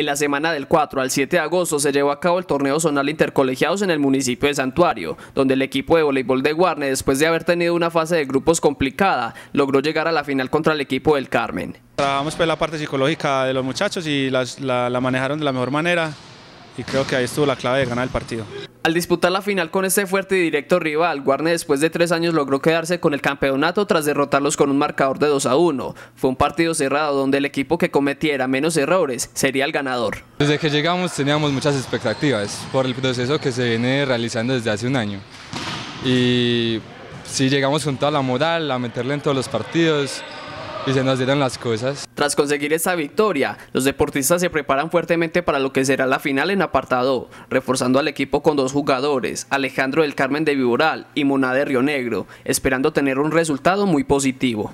En la semana del 4 al 7 de agosto se llevó a cabo el torneo zonal intercolegiados en el municipio de Santuario, donde el equipo de voleibol de Guarne, después de haber tenido una fase de grupos complicada, logró llegar a la final contra el equipo del Carmen. Trabajamos por pues, la parte psicológica de los muchachos y la, la manejaron de la mejor manera y creo que ahí estuvo la clave de ganar el partido. Al disputar la final con este fuerte y directo rival, Guarne después de tres años logró quedarse con el campeonato tras derrotarlos con un marcador de 2 a 1. Fue un partido cerrado donde el equipo que cometiera menos errores sería el ganador. Desde que llegamos teníamos muchas expectativas por el proceso que se viene realizando desde hace un año. Y si llegamos con toda la moral, a meterle en todos los partidos, y se nos dieron las cosas. Tras conseguir esta victoria, los deportistas se preparan fuertemente para lo que será la final en apartado, reforzando al equipo con dos jugadores, Alejandro del Carmen de Viboral y Moná de Río Negro, esperando tener un resultado muy positivo.